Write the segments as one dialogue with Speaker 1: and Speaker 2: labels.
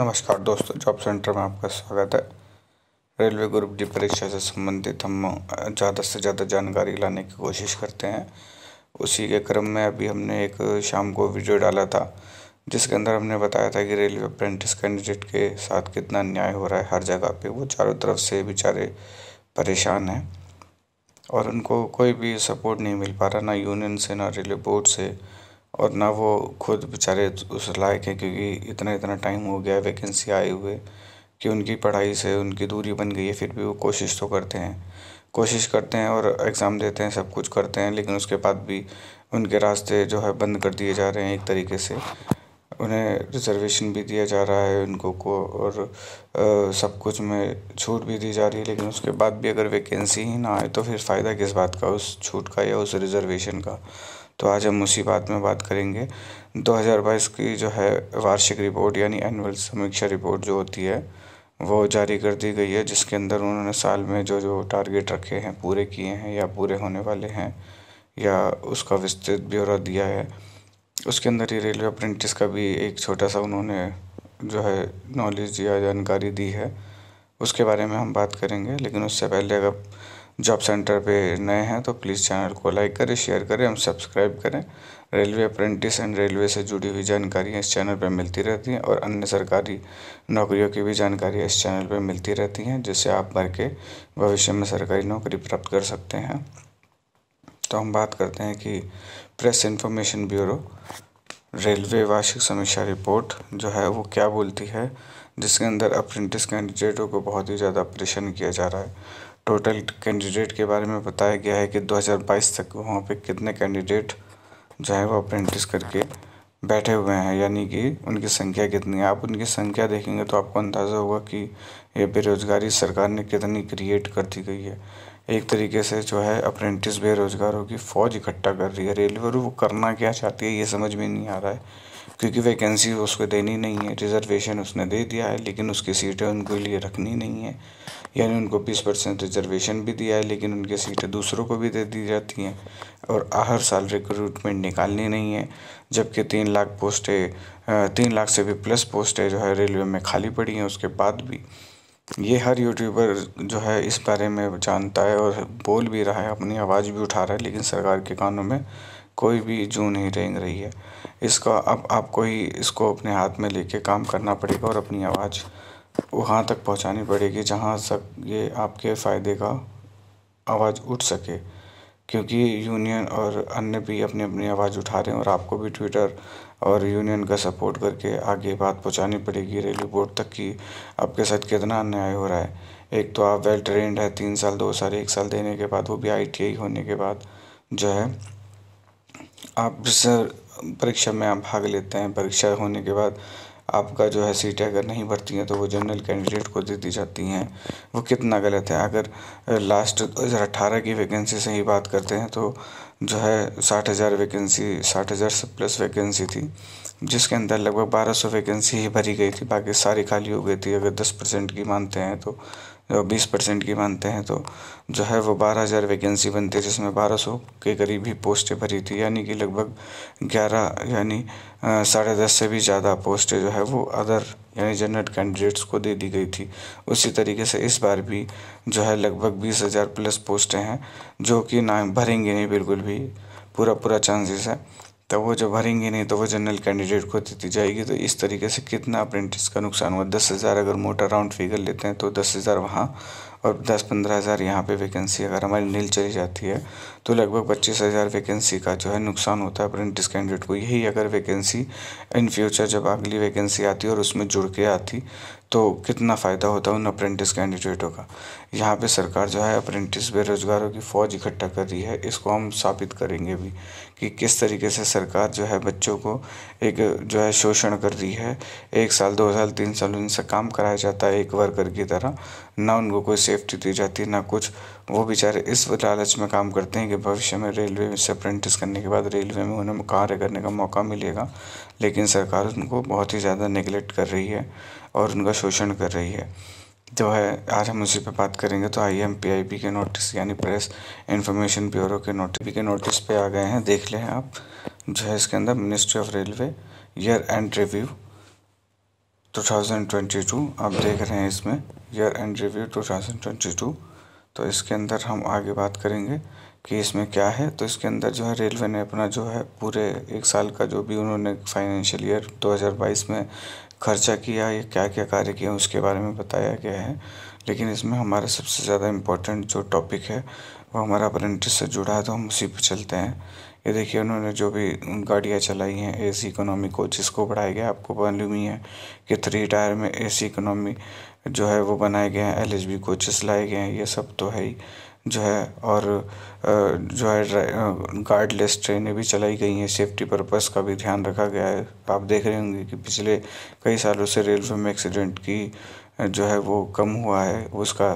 Speaker 1: नमस्कार दोस्तों job centre में आपका स्वागत है रेलवे ग्रुप डी परीक्षा से संबंधित हम ज़्यादा से ज़्यादा जानकारी लाने की कोशिश करते हैं उसी के क्रम में अभी हमने एक शाम को वीडियो डाला था जिसके अंदर हमने बताया था कि रेलवे अप्रेंटिस कैंडिडेट के साथ कितना न्याय हो रहा है हर जगह पे वो चारों तरफ से बेचारे परेशान हैं और उनको कोई भी सपोर्ट नहीं मिल पा रहा ना यूनियन से ना रेलवे बोर्ड से और ना वो खुद बेचारे उस लायक हैं क्योंकि इतना इतना टाइम हो गया वैकेंसी आए हुए कि उनकी पढ़ाई से उनकी दूरी बन गई है फिर भी वो कोशिश तो करते हैं कोशिश करते हैं और एग्ज़ाम देते हैं सब कुछ करते हैं लेकिन उसके बाद भी उनके रास्ते जो है बंद कर दिए जा रहे हैं एक तरीके से उन्हें रिजर्वेशन भी दिया जा रहा है उनको को और आ, सब कुछ में छूट भी दी जा रही है लेकिन उसके बाद भी अगर वैकेंसी ही ना आए तो फिर फ़ायदा किस बात का उस छूट का या उस रिज़र्वेशन का तो आज हम उसी बात में बात करेंगे 2022 की जो है वार्षिक रिपोर्ट यानी एनुअल समीक्षा रिपोर्ट जो होती है वो जारी कर दी गई है जिसके अंदर उन्होंने साल में जो जो टारगेट रखे हैं पूरे किए हैं या पूरे होने वाले हैं या उसका विस्तृत ब्यौरा दिया है उसके अंदर ही रेलवे अप्रेंटिस का भी एक छोटा सा उन्होंने जो है नॉलेज या जानकारी दी है उसके बारे में हम बात करेंगे लेकिन उससे पहले अगर जॉब सेंटर पे नए हैं तो प्लीज़ चैनल को लाइक करें शेयर करें हम सब्सक्राइब करें रेलवे अप्रेंटिस एंड रेलवे से जुड़ी हुई जानकारियाँ इस चैनल पर मिलती रहती हैं और अन्य सरकारी नौकरियों की भी जानकारी इस चैनल पर मिलती रहती हैं जिससे आप भर के भविष्य में सरकारी नौकरी प्राप्त कर सकते हैं तो हम बात करते हैं कि प्रेस इन्फॉर्मेशन ब्यूरो रेलवे वार्षिक समीक्षा रिपोर्ट जो है वो क्या बोलती है जिसके अंदर अप्रेंटिस कैंडिडेटों को बहुत ही ज़्यादा परेशान किया जा रहा है टोटल कैंडिडेट के बारे में बताया गया है कि 2022 तक वहाँ पे कितने कैंडिडेट जो है वो अप्रेंटिस करके बैठे हुए हैं यानी कि उनकी संख्या कितनी है आप उनकी संख्या देखेंगे तो आपको अंदाज़ा होगा कि ये बेरोज़गारी सरकार ने कितनी क्रिएट कर दी गई है एक तरीके से जो है अप्रेंटिस बेरोज़गारों की फ़ौज इकट्ठा कर रही है रेलवे वो करना क्या चाहती है ये समझ में नहीं आ रहा है क्योंकि वैकेंसी उसको देनी नहीं है रिजर्वेशन उसने दे दिया है लेकिन उसकी सीटें उनके लिए रखनी नहीं है यानी उनको बीस परसेंट रिजर्वेशन भी दिया है लेकिन उनकी सीटें दूसरों को भी दे दी जाती हैं और हर साल रिक्रूटमेंट निकालनी नहीं है जबकि तीन लाख पोस्टें तीन लाख से भी प्लस पोस्टें जो है रेलवे में खाली पड़ी हैं उसके बाद भी ये हर यूट्यूबर जो है इस बारे में जानता है और बोल भी रहा है अपनी आवाज़ भी उठा रहा है लेकिन सरकार के कानों में कोई भी जू नहीं रेंग रही है इसका अब आपको ही इसको अपने हाथ में लेके काम करना पड़ेगा और अपनी आवाज़ वहाँ तक पहुँचानी पड़ेगी जहाँ तक ये आपके फ़ायदे का आवाज़ उठ सके क्योंकि यूनियन और अन्य भी अपनी अपनी आवाज़ उठा रहे हैं और आपको भी ट्विटर और यूनियन का सपोर्ट करके आगे बात पहुंचानी पड़ेगी रेलवे बोर्ड तक कि आपके साथ कितना अन्याय हो रहा है एक तो आप वेल ट्रेंड है तीन साल दो साल एक साल देने के बाद वो भी आई होने के बाद जो है आप सर परीक्षा में आप भाग लेते हैं परीक्षा होने के बाद आपका जो है सीटें अगर नहीं भरती हैं तो वो जनरल कैंडिडेट को दे दी जाती हैं वो कितना गलत है अगर लास्ट दो हज़ार अट्ठारह की वैकेंसी से ही बात करते हैं तो जो है साठ हज़ार वैकेंसी साठ हज़ार से प्लस वैकेंसी थी जिसके अंदर लगभग बारह सौ वैकेंसी ही भरी गई थी बाकी सारी खाली हो गई थी अगर दस परसेंट की मानते हैं तो बीस परसेंट की मानते हैं तो जो है वो बारह हज़ार वैकेंसी बनती है जिसमें बारह सौ के करीब ही पोस्टें भरी थी यानी कि लगभग ग्यारह यानी साढ़े दस से भी ज़्यादा पोस्टें जो है वो अदर यानी जनरल कैंडिडेट्स को दे दी गई थी उसी तरीके से इस बार भी जो है लगभग बीस हज़ार प्लस पोस्टें हैं जो कि ना भरेंगे नहीं बिल्कुल भी पूरा पूरा चांसेस है तब वो जब भरेंगे नहीं तो वो जनरल कैंडिडेट को देती जाएगी तो इस तरीके से कितना अप्रेंटिस का नुकसान हुआ दस हज़ार अगर मोटा राउंड फिगर लेते हैं तो दस हज़ार वहाँ और दस पंद्रह हज़ार यहाँ पर वैकेंसी अगर हमारी नील चली जाती है तो लगभग पच्चीस हज़ार वैकेंसी का जो है नुकसान होता है अप्रेंटिस कैंडिडेट को यही अगर वैकेंसी इन फ्यूचर जब अगली वैकेंसी आती है और उसमें जुड़ के आती तो कितना फ़ायदा होता है उन अप्रेंटिस कैंडिडेटों का यहाँ पे सरकार जो है अप्रेंटिस बेरोजगारों की फ़ौज इकट्ठा कर रही है इसको हम साबित करेंगे भी कि किस तरीके से सरकार जो है बच्चों को एक जो है शोषण कर रही है एक साल दो साल तीन साल उनसे काम कराया जाता है एक वर्कर की तरह ना उनको कोई सेफ्टी दी जाती ना कुछ वो बेचारे इस लालच में काम करते हैं कि भविष्य में रेलवे से अप्रेंटिस करने के बाद रेलवे में उन्हें कार्य करने का मौका मिलेगा लेकिन सरकार उनको बहुत ही ज़्यादा निगलेक्ट कर रही है और उनका शोषण कर रही है जो है आज हम उसी पे बात करेंगे तो I M P I P के नोटिस यानी प्रेस इंफॉर्मेशन ब्यूरो के नोटिस के नोटिस पे आ गए हैं देख लें आप जो है इसके अंदर ministry of railway year end review 2022 आप देख रहे हैं इसमें ईयर एंड रिव्यू 2022 तो इसके अंदर हम आगे बात करेंगे कि इसमें क्या है तो इसके अंदर जो है रेलवे ने अपना जो है पूरे एक साल का जो भी उन्होंने फाइनेंशियल ईयर 2022 में खर्चा किया या क्या क्या कार्य किए उसके बारे में बताया गया है लेकिन इसमें हमारा सबसे ज़्यादा इम्पोर्टेंट जो टॉपिक है वो हमारा अप्रेंटिस से जुड़ा है तो हम उसी पर चलते हैं ये देखिए उन्होंने जो भी गाड़ियाँ चलाई हैं ए सी इकोनॉमी कोचेस को बढ़ाया गया आपको मालूम ही है कि थ्री टायर में ए सी इकोनॉमी जो है वो बनाए गए हैं एल एच बी कोचेस लाए गए हैं ये सब तो है ही जो है और जो है गार्डलेस ट्रेनें भी चलाई गई हैं सेफ्टी पर्पस का भी ध्यान रखा गया है आप देख रहे होंगे कि पिछले कई सालों से रेलवे में एक्सीडेंट की जो है वो कम हुआ है उसका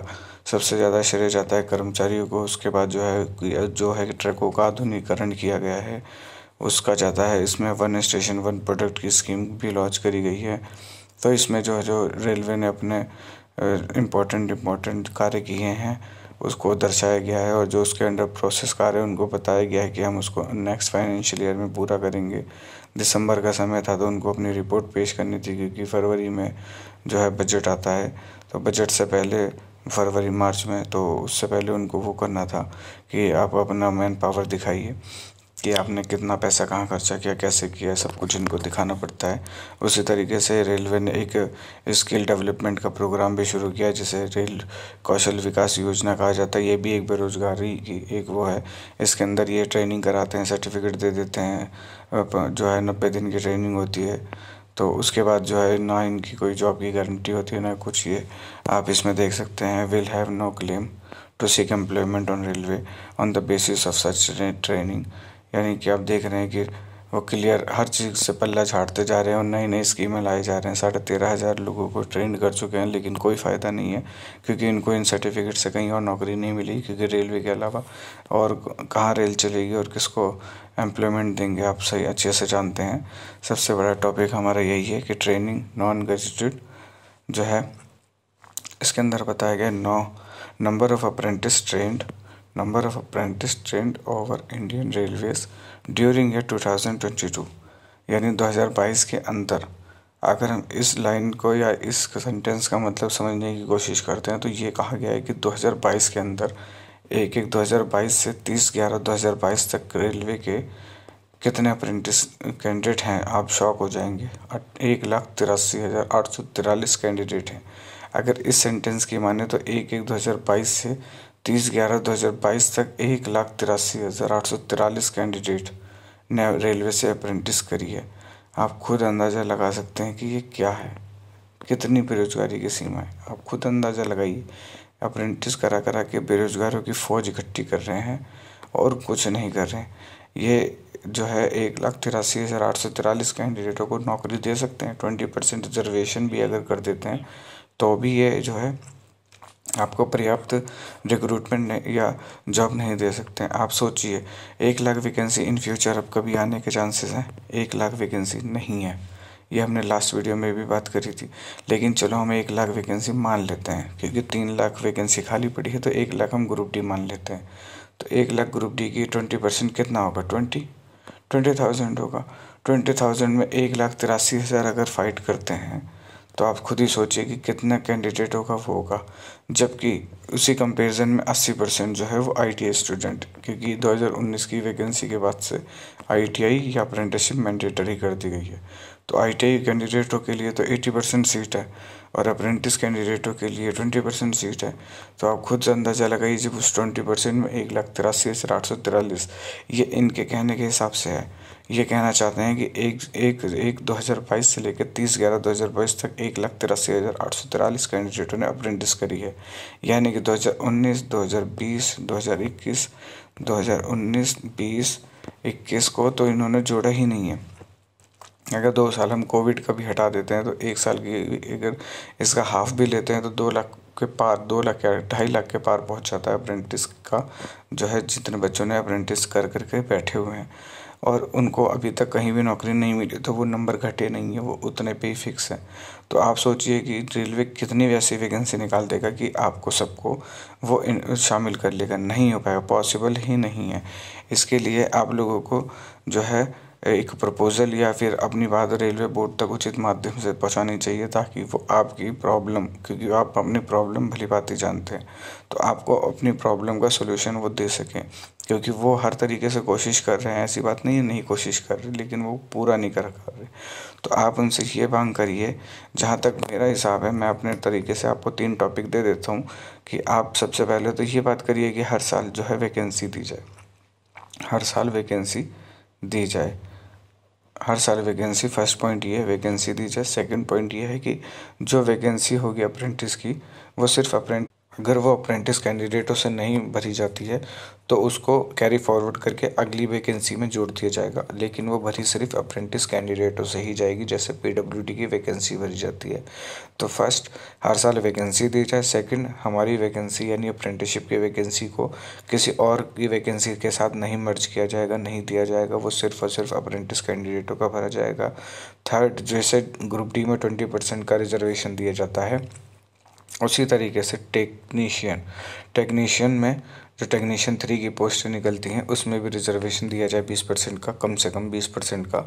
Speaker 1: सबसे ज़्यादा श्रेय जाता है कर्मचारियों को उसके बाद जो है जो है ट्रकों का आधुनिकरण किया गया है उसका जाता है इसमें वन स्टेशन वन प्रोडक्ट की स्कीम भी लॉन्च करी गई है तो इसमें जो है जो रेलवे ने अपने इम्पोर्टेंट इम्पोर्टेंट कार्य किए हैं उसको दर्शाया गया है और जो उसके अंडर प्रोसेस कार्य है उनको बताया गया है कि हम उसको नेक्स्ट फाइनेंशियल ईयर में पूरा करेंगे दिसंबर का समय था तो उनको अपनी रिपोर्ट पेश करनी थी क्योंकि फरवरी में जो है बजट आता है तो बजट से पहले फरवरी मार्च में तो उससे पहले उनको वो करना था कि आप अपना मैन पावर दिखाइए कि आपने कितना पैसा कहाँ खर्चा किया कैसे किया सब कुछ इनको दिखाना पड़ता है उसी तरीके से रेलवे ने एक स्किल डेवलपमेंट का प्रोग्राम भी शुरू किया जिसे रेल कौशल विकास योजना कहा जाता है ये भी एक बेरोजगारी की एक वो है इसके अंदर ये ट्रेनिंग कराते हैं सर्टिफिकेट दे देते हैं जो है नब्बे दिन की ट्रेनिंग होती है तो उसके बाद जो है ना इनकी कोई जॉब की गारंटी होती है ना कुछ ये आप इसमें देख सकते हैं will have no claim to seek employment on railway on the basis of such training यानी कि आप देख रहे हैं कि वो क्लियर हर चीज़ से पल्ला झाड़ते जा रहे हैं और नई नई स्कीमें लाए जा रहे हैं साढ़े तेरह हज़ार लोगों को ट्रेंड कर चुके हैं लेकिन कोई फ़ायदा नहीं है क्योंकि इनको इन सर्टिफिकेट से कहीं और नौकरी नहीं मिली क्योंकि रेलवे के अलावा और कहाँ रेल चलेगी और किसको एम्प्लॉयमेंट देंगे आप सही अच्छे से जानते हैं सबसे बड़ा टॉपिक हमारा यही है कि ट्रेनिंग नॉन ग्रेजुएट जो है इसके अंदर बताया गया no number of apprentice trained number of apprentices trained over Indian Railways during year 2022 यानी 2022 के अंदर अगर हम इस लाइन को या इस सेंटेंस का मतलब समझने की कोशिश करते हैं तो ये कहा गया है कि 2022 के अंदर एक एक 2022 से 30 ग्यारह 2022 तक रेलवे के कितने अप्रेंटिस कैंडिडेट हैं आप शॉक हो जाएंगे एक लाख तिरासी हज़ार आठ सौ तिरालीस कैंडिडेट हैं अगर इस सेंटेंस की माने तो एक एक दो हज़ार बाईस से तीस ग्यारह दो हज़ार बाईस तक एक लाख तिरासी हज़ार आठ सौ तिरालीस कैंडिडेट ने रेलवे से अप्रेंटिस करी है आप खुद अंदाज़ा लगा सकते हैं कि ये क्या है कितनी बेरोजगारी की सीमा है आप खुद अंदाज़ा लगाइए अप्रेंटिस करा करा के बेरोजगारों की फ़ौज इकट्ठी कर रहे हैं और कुछ नहीं कर रहे हैं ये जो है एक लाख तिरासी हज़ार आठ सौ तिरालीस कैंडिडेटों को नौकरी दे सकते हैं ट्वेंटी परसेंट रिजर्वेशन भी अगर कर देते हैं तो भी ये जो है आपको पर्याप्त रिक्रूटमेंट या जॉब नहीं दे सकते हैं आप सोचिए एक लाख वैकेंसी इन फ्यूचर अब कभी आने के चांसेस हैं एक लाख वैकेंसी नहीं है ये हमने लास्ट वीडियो में भी बात करी थी लेकिन चलो हम एक लाख वैकेंसी मान लेते हैं क्योंकि तीन लाख वैकेंसी खाली पड़ी है तो एक लाख हम ग्रुप डी मान लेते हैं तो एक लाख ग्रुप डी की ट्वेंटी परसेंट कितना होगा ट्वेंटी ट्वेंटी थाउजेंड होगा ट्वेंटी थाउजेंड में एक लाख तिरासी हज़ार अगर फाइट करते हैं तो आप खुद ही सोचिए कि कितना कैंडिडेट होगा वो होगा जबकि उसी कंपैरिजन में 80 परसेंट जो है वो आई स्टूडेंट क्योंकि 2019 की वैकेंसी के बाद से आई या अप्रेंटिसशिप मैंडेटरी कर दी गई है तो आई कैंडिडेटों के लिए तो 80 परसेंट सीट है और अप्रेंटिस कैंडिडेटों के लिए 20 परसेंट सीट है तो आप खुद से अंदाज़ा लगाइए जब उस ट्वेंटी परसेंट में एक लाख तिरासी हज़ार आठ सौ तिरालीस ये इनके कहने के हिसाब से है ये कहना चाहते हैं कि एक एक एक बाईस से लेकर तीस ग्यारह दो हज़ार बाईस तक एक लाख तिरासी हज़ार आठ सौ तिरालीस कैंडिडेटों ने अप्रेंटिस करी है यानी कि दो दो दो हजार हजार हज़ार उन्नीस बीस इक्कीस दो हज़ार उन्नीस बीस इक्कीस को तो इन्होंने जोड़ा ही नहीं है अगर दो साल हम कोविड का भी हटा देते हैं तो एक साल की अगर इसका हाफ भी लेते हैं तो दो लाख के पार दो लाख या ढाई लाख के पार पहुंच जाता है अप्रेंटिस का जो है जितने बच्चों ने अप्रेंटिस कर करके बैठे हुए हैं और उनको अभी तक कहीं भी नौकरी नहीं मिली तो वो नंबर घटे नहीं है वो उतने पे ही फिक्स हैं तो आप सोचिए कि रेलवे कितनी वैसी वैकेंसी निकाल देगा कि आपको सबको वो शामिल कर लेगा नहीं हो पाएगा पॉसिबल ही नहीं है इसके लिए आप लोगों को जो है एक प्रपोज़ल या फिर अपनी बात रेलवे बोर्ड तक उचित माध्यम से पहुंचानी चाहिए ताकि वो आपकी प्रॉब्लम क्योंकि आप अपनी प्रॉब्लम भली बात ही जानते हैं तो आपको अपनी प्रॉब्लम का सोल्यूशन वो दे सकें क्योंकि वो हर तरीके से कोशिश कर रहे हैं ऐसी बात नहीं है नहीं कोशिश कर रहे लेकिन वो पूरा नहीं कर पा रहे तो आप उनसे ये मांग करिए जहाँ तक मेरा हिसाब है मैं अपने तरीके से आपको तीन टॉपिक दे देता हूँ कि आप सबसे पहले तो ये बात करिए कि हर साल जो है वैकेंसी दी जाए हर साल वैकेंसी दी जाए हर साल वैकेंसी फर्स्ट पॉइंट ये है वैकेंसी दी जाए सेकंड पॉइंट ये है कि जो वैकेंसी होगी अप्रेंटिस की वो सिर्फ अप्रेंट अगर वो अप्रेंटिस कैंडिडेटों से नहीं भरी जाती है तो उसको कैरी फॉरवर्ड करके अगली वैकेंसी में जोड़ दिया जाएगा लेकिन वो भरी सिर्फ अप्रेंटिस कैंडिडेटों से ही जाएगी जैसे पीडब्ल्यूडी की वैकेंसी भरी जाती है तो फर्स्ट हर साल वैकेंसी दी जाए सेकंड हमारी वैकेंसी यानी अप्रेंटिसशिप की वैकेंसी को किसी और की वैकेंसी के साथ नहीं मर्ज किया जाएगा नहीं दिया जाएगा वो सिर्फ और सिर्फ अप्रेंटिस कैंडिडेटों का भरा जाएगा थर्ड जैसे ग्रुप डी में ट्वेंटी परसेंट का रिजर्वेशन दिया जाता है उसी तरीके से टेक्नीशियन टेक्नीशियन में जो टेक्नीशियन थ्री की पोस्ट निकलती हैं उसमें भी रिजर्वेशन दिया जाए बीस परसेंट का कम से कम बीस परसेंट का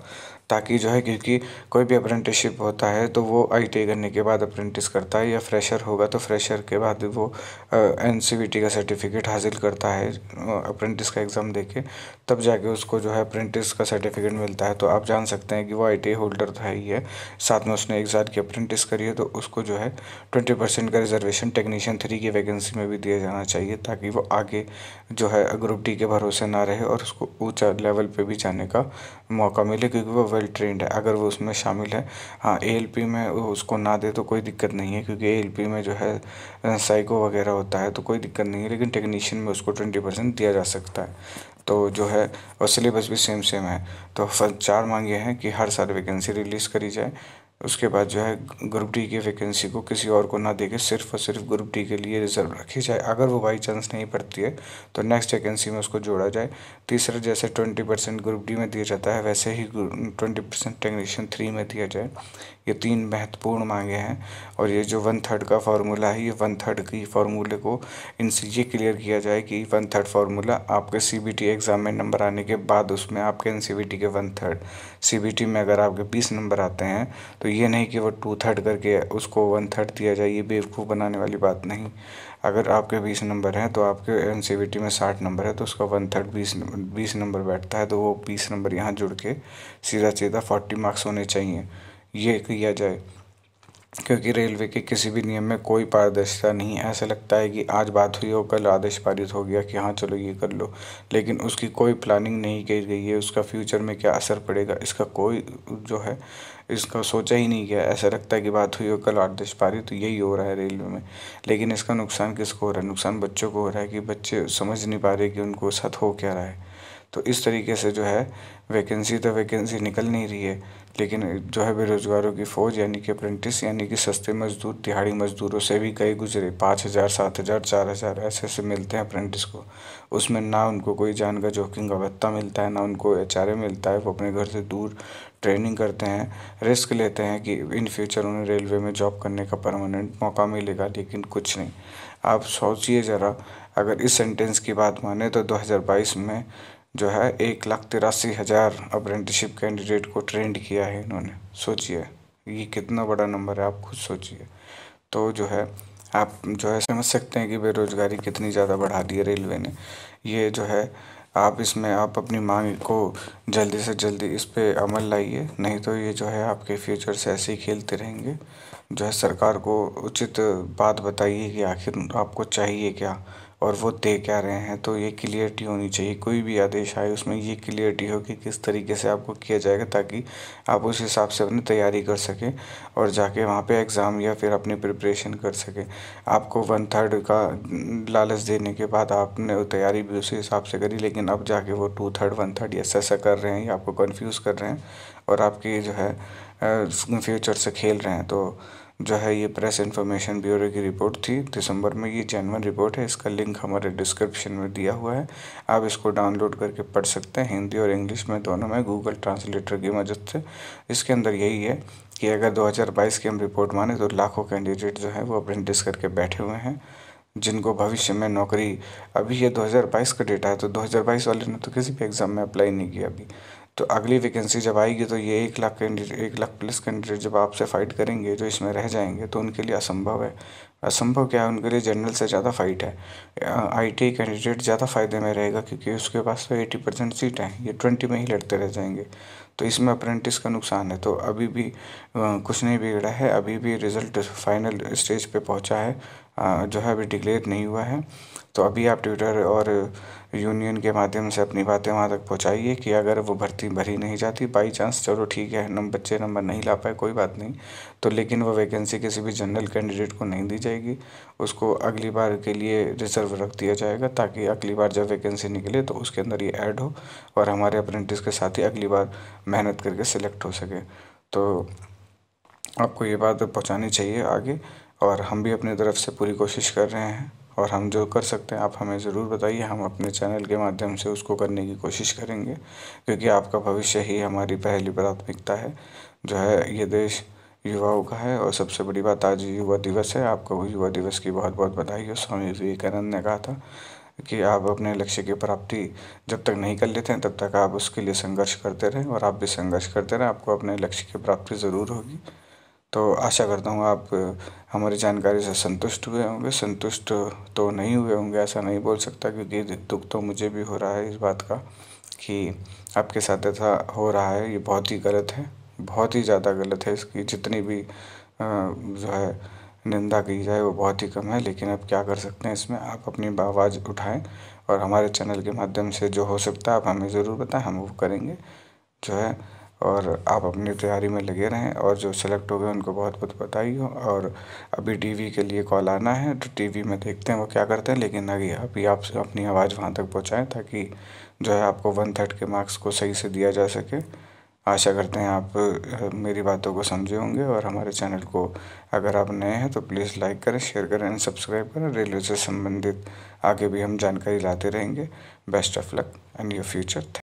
Speaker 1: ताकि जो है क्योंकि कोई भी अप्रेंटिसशिप होता है तो वो आई करने के बाद अप्रेंटिस करता है या फ्रेशर होगा तो फ्रेशर के बाद वो एन e का सर्टिफिकेट हासिल करता है अप्रेंटिस का एग्ज़ाम दे के तब जाके उसको जो है अप्रेंटिस का सर्टिफिकेट मिलता है तो आप जान सकते हैं कि वो आई होल्डर था ही है साथ में उसने एक साल की अप्रेंटिस करी है तो उसको जो है ट्वेंटी परसेंट का रिजर्वेशन टेक्नीशियन थ्री की वैकेंसी में भी दिया जाना चाहिए ताकि वो आगे जो है ग्रुप डी के भरोसे ना रहे और उसको ऊंचा लेवल पे भी जाने का मौका मिले क्योंकि वो वेल ट्रेंड है अगर वो उसमें शामिल है हाँ ए में उसको ना दे तो कोई दिक्कत नहीं है क्योंकि ए में जो है साइको वगैरह होता है तो कोई दिक्कत नहीं है लेकिन टेक्नीशियन में उसको ट्वेंटी परसेंट दिया जा सकता है तो जो है और सिलेबस भी सेम सेम है तो चार मांगे हैं कि हर साल वैकेंसी रिलीज़ करी जाए उसके बाद जो है ग्रुप डी की वैकेंसी को किसी और को ना देके सिर्फ और सिर्फ ग्रुप डी के लिए रिजर्व रखी जाए अगर वो बाई चांस नहीं पड़ती है तो नेक्स्ट वैकेंसी में उसको जोड़ा जाए तीसरा जैसे ट्वेंटी परसेंट ग्रुप डी में दिया जाता है वैसे ही ट्वेंटी परसेंट टेक्नीशियन थ्री में दिया जाए ये तीन महत्वपूर्ण मांगे हैं और ये जो वन थर्ड का फार्मूला है ये वन थर्ड की फार्मूले को इनसे ये क्लियर किया जाए कि वन थर्ड फार्मूला आपके सी बी टी एग्ज़ाम में नंबर आने के बाद उसमें आपके एन सी बी टी के one third C B T में अगर आपके बीस नंबर आते हैं तो तो ये नहीं कि वो टू थर्ड करके उसको वन थर्ड दिया जाए ये बेवकूफ़ बनाने वाली बात नहीं अगर आपके बीस नंबर हैं तो आपके एन सी वी टी में साठ नंबर है तो उसका वन थर्ड बीस बीस नंबर बैठता है तो वो बीस नंबर यहाँ जुड़ के सीधा सीधा फोर्टी मार्क्स होने चाहिए ये किया जाए क्योंकि रेलवे के किसी भी नियम में कोई पारदर्शिता नहीं है ऐसा लगता है कि आज बात हुई हो कल आदेश पारित हो गया कि हाँ चलो ये कर लो लेकिन उसकी कोई प्लानिंग नहीं की गई है उसका फ्यूचर में क्या असर पड़ेगा इसका कोई जो है इसका सोचा ही नहीं गया ऐसा लगता है कि बात हुई हो कल आदेश पारित तो यही हो रहा है रेलवे में लेकिन इसका नुकसान किसको हो रहा है नुकसान बच्चों को हो रहा है कि बच्चे समझ नहीं पा रहे कि उनको साथ हो क्या रहा है तो इस तरीके से जो है वैकेंसी तो वैकेंसी निकल नहीं रही है लेकिन जो है बेरोज़गारों की फ़ौज यानी कि अप्रेंटिस यानी कि सस्ते मज़दूर दिहाड़ी मज़दूरों से भी कई गुजरे पाँच हज़ार सात हज़ार चार हज़ार ऐसे ऐसे मिलते हैं अप्रेंटिस को उसमें ना उनको कोई जान का जोखिम का भत्ता मिलता है ना उनको एच मिलता है वो अपने घर से दूर ट्रेनिंग करते हैं रिस्क लेते हैं कि इन फ्यूचर उन्हें रेलवे में जॉब करने का परमानेंट मौका मिलेगा लेकिन कुछ नहीं आप सोचिए ज़रा अगर इस सेंटेंस की बात माने तो 2022 में जो है एक लाख तिरासी हज़ार अप्रेंटिसशिप कैंडिडेट को ट्रेंड किया है इन्होंने सोचिए ये कितना बड़ा नंबर है आप खुद सोचिए तो जो है आप जो है समझ सकते हैं कि बेरोज़गारी कितनी ज़्यादा बढ़ा दी है रेलवे ने ये जो है आप इसमें आप अपनी मांग को जल्दी से जल्दी इस पर अमल लाइए नहीं तो ये जो है आपके फ्यूचर से ऐसे ही खेलते रहेंगे जो है सरकार को उचित बात बताइए कि आखिर आपको चाहिए क्या और वो दे क्या रहे हैं तो ये क्लियरिटी होनी चाहिए कोई भी आदेश आए उसमें ये क्लियरिटी हो कि किस तरीके से आपको किया जाएगा ताकि आप उस हिसाब से अपनी तैयारी कर सकें और जाके वहाँ पे एग्ज़ाम या फिर अपनी प्रिपरेशन कर सकें आपको वन थर्ड का लालच देने के बाद आपने तैयारी भी उसी हिसाब से करी लेकिन अब जाके वो टू थर्ड वन थर्ड या ऐसा कर रहे हैं या आपको कन्फ्यूज़ कर रहे हैं और आपकी जो है फ्यूचर से खेल रहे हैं तो जो है ये प्रेस इन्फॉर्मेशन ब्यूरो की रिपोर्ट थी दिसंबर में ये जनवन रिपोर्ट है इसका लिंक हमारे डिस्क्रिप्शन में दिया हुआ है आप इसको डाउनलोड करके पढ़ सकते हैं हिंदी और इंग्लिश में दोनों में गूगल ट्रांसलेटर की मदद से इसके अंदर यही है कि अगर 2022 की हम रिपोर्ट माने तो लाखों कैंडिडेट जो है वो अप्रेंटिस करके बैठे हुए हैं जिनको भविष्य में नौकरी अभी ये 2022 का डेटा है तो 2022 वाले ने तो किसी भी एग्ज़ाम में अप्लाई नहीं किया अभी तो अगली वैकेंसी जब आएगी तो ये एक लाख कैंडिडेट एक लाख प्लस कैंडिडेट जब आपसे फ़ाइट करेंगे जो इसमें रह जाएंगे तो उनके लिए असंभव है असंभव क्या है उनके लिए जनरल से ज़्यादा फ़ाइट है आई कैंडिडेट ज़्यादा फ़ायदे में रहेगा क्योंकि उसके पास तो एटी परसेंट सीट है ये ट्वेंटी में ही लड़ते रह जाएंगे तो इसमें अप्रेंटिस का नुकसान है तो अभी भी कुछ नहीं बिगड़ा है अभी भी रिज़ल्ट फाइनल स्टेज पे पहुंचा है जो है अभी डिक्लेयर नहीं हुआ है तो अभी आप ट्विटर और यूनियन के माध्यम से अपनी बातें वहाँ तक पहुँचाइए कि अगर वो भर्ती भरी नहीं जाती बाई चांस चलो ठीक है नम बच्चे नंबर नहीं ला पाए कोई बात नहीं तो लेकिन वो वैकेंसी किसी भी जनरल कैंडिडेट को नहीं दी जाएगी उसको अगली बार के लिए रिजर्व रख दिया जाएगा ताकि अगली बार जब वैकेंसी निकले तो उसके अंदर ये ऐड हो और हमारे अप्रेंटिस के साथ ही अगली बार मेहनत करके सिलेक्ट हो सके तो आपको ये बात पहुँचानी चाहिए आगे और हम भी अपनी तरफ से पूरी कोशिश कर रहे हैं और हम जो कर सकते हैं आप हमें ज़रूर बताइए हम अपने चैनल के माध्यम से उसको करने की कोशिश करेंगे क्योंकि आपका भविष्य ही हमारी पहली प्राथमिकता है जो है ये देश युवाओं का है और सबसे बड़ी बात आज युवा दिवस है आपको युवा दिवस की बहुत बहुत बधाई हो स्वामी विवेकानंद ने कहा था कि आप अपने लक्ष्य की प्राप्ति जब तक नहीं कर लेते हैं तब तक आप उसके लिए संघर्ष करते रहें और आप भी संघर्ष करते रहें आपको अपने लक्ष्य की प्राप्ति ज़रूर होगी तो आशा करता हूँ आप हमारी जानकारी से संतुष्ट हुए होंगे संतुष्ट तो नहीं हुए होंगे ऐसा नहीं बोल सकता क्योंकि दुख तो मुझे भी हो रहा है इस बात का कि आपके साथ ऐसा हो रहा है ये बहुत ही गलत है बहुत ही ज़्यादा गलत है इसकी जितनी भी जो है निंदा की जाए वो बहुत ही कम है लेकिन आप क्या कर सकते हैं इसमें आप अपनी आवाज़ उठाएं और हमारे चैनल के माध्यम से जो हो सकता है आप हमें ज़रूर बताएं हम वो करेंगे जो है और आप अपनी तैयारी में लगे रहें और जो सेलेक्ट हो गए उनको बहुत बहुत बधाई हो और अभी टीवी के लिए कॉल आना है तो टीवी में देखते हैं वो क्या करते हैं लेकिन अभी अभी आप अपनी आवाज़ वहाँ तक पहुँचाएँ ताकि जो है आपको वन थर्ड के मार्क्स को सही से दिया जा सके आशा करते हैं आप मेरी बातों को समझे होंगे और हमारे चैनल को अगर आप नए हैं तो प्लीज़ लाइक करें शेयर करें एंड सब्सक्राइब करें रेलवे से संबंधित आगे भी हम जानकारी लाते रहेंगे best of luck and your future